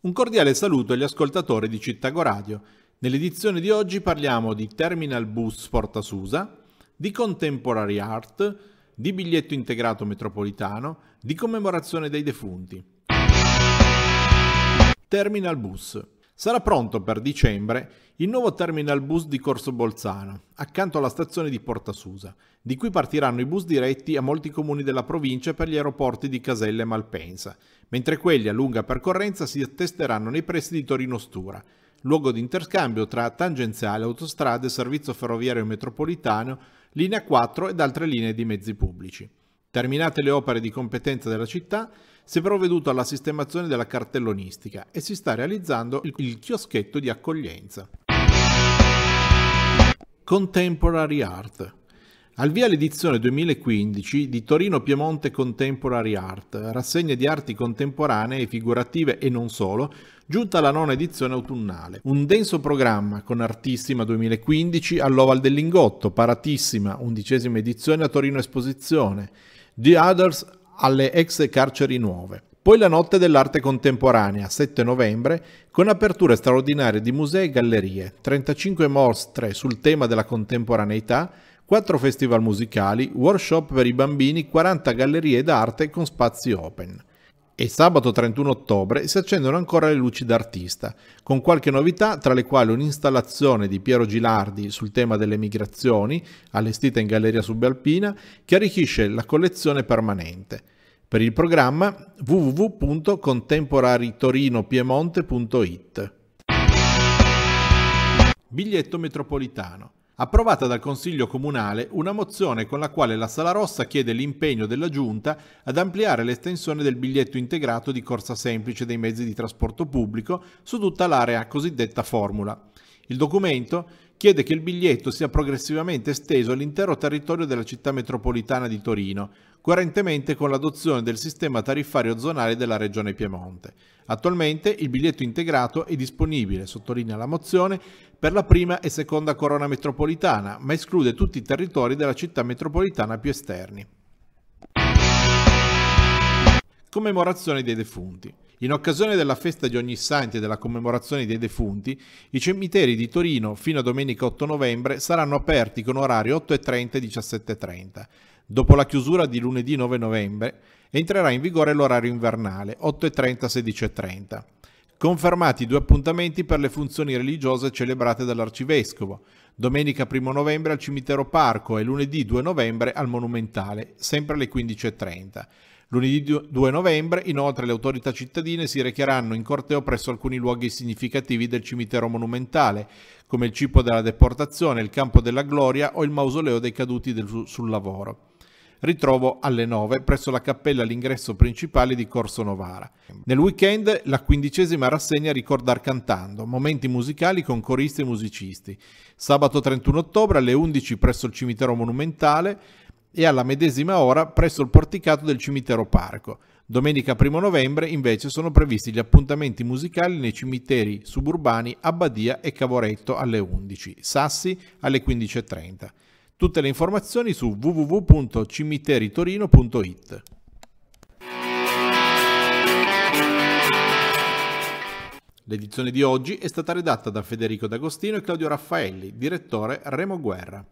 Un cordiale saluto agli ascoltatori di Cittago Radio. Nell'edizione di oggi parliamo di Terminal Bus Porta Susa, di Contemporary Art, di biglietto integrato metropolitano, di commemorazione dei defunti. Terminal Bus Sarà pronto per dicembre il nuovo terminal bus di Corso Bolzano, accanto alla stazione di Porta Susa, di cui partiranno i bus diretti a molti comuni della provincia per gli aeroporti di Caselle e Malpensa, mentre quelli a lunga percorrenza si attesteranno nei pressi di Torino Stura, luogo di interscambio tra tangenziale, autostrade, servizio ferroviario metropolitano, linea 4 ed altre linee di mezzi pubblici. Terminate le opere di competenza della città, si è provveduto alla sistemazione della cartellonistica e si sta realizzando il, chioschetto di accoglienza. Contemporary Art al via l'edizione 2015 di Torino Piemonte Contemporary Art, rassegna di arti contemporanee, figurative e non solo, giunta alla nona edizione autunnale. Un denso programma con Artissima 2015 all'Oval del Lingotto, Paratissima, undicesima edizione a Torino Esposizione, The Others alle ex carceri nuove. Poi la notte dell'arte contemporanea, 7 novembre, con aperture straordinarie di musei e gallerie, 35 mostre sul tema della contemporaneità, 4 festival musicali, workshop per i bambini, 40 gallerie d'arte con spazi open. E sabato 31 ottobre si accendono ancora le luci d'artista, con qualche novità tra le quali un'installazione di Piero Gilardi sul tema delle migrazioni, allestita in Galleria Subalpina, che arricchisce la collezione permanente. Per il programma www.contemporaritorinopiemonte.it Biglietto metropolitano approvata dal Consiglio Comunale una mozione con la quale la Sala Rossa chiede l'impegno della Giunta ad ampliare l'estensione del biglietto integrato di corsa semplice dei mezzi di trasporto pubblico su tutta l'area cosiddetta formula. Il documento chiede che il biglietto sia progressivamente esteso all'intero territorio della città metropolitana di Torino, coerentemente con l'adozione del sistema tariffario zonale della Regione Piemonte. Attualmente il biglietto integrato è disponibile, sottolinea la mozione, per la prima e seconda corona metropolitana, ma esclude tutti i territori della città metropolitana più esterni. Commemorazione dei defunti. In occasione della festa di ogni santi e della commemorazione dei defunti, i cimiteri di Torino fino a domenica 8 novembre saranno aperti con orari 8.30 e 17.30. Dopo la chiusura di lunedì 9 novembre entrerà in vigore l'orario invernale 8.30-16.30. Confermati due appuntamenti per le funzioni religiose celebrate dall'Arcivescovo, domenica 1 novembre al Cimitero Parco e lunedì 2 novembre al Monumentale, sempre alle 15.30. Lunedì 2 novembre, inoltre, le autorità cittadine si recheranno in corteo presso alcuni luoghi significativi del cimitero monumentale, come il cipo della deportazione, il campo della gloria o il mausoleo dei caduti del, sul lavoro. Ritrovo alle 9 presso la cappella all'ingresso principale di Corso Novara. Nel weekend la quindicesima rassegna Ricordar Cantando, momenti musicali con coristi e musicisti. Sabato 31 ottobre alle 11 presso il cimitero monumentale e alla medesima ora presso il porticato del cimitero parco. Domenica 1 novembre invece sono previsti gli appuntamenti musicali nei cimiteri suburbani Abbadia e Cavoretto alle 11, Sassi alle 15.30. Tutte le informazioni su www.cimiteritorino.it. L'edizione di oggi è stata redatta da Federico D'Agostino e Claudio Raffaelli, direttore Remo Guerra.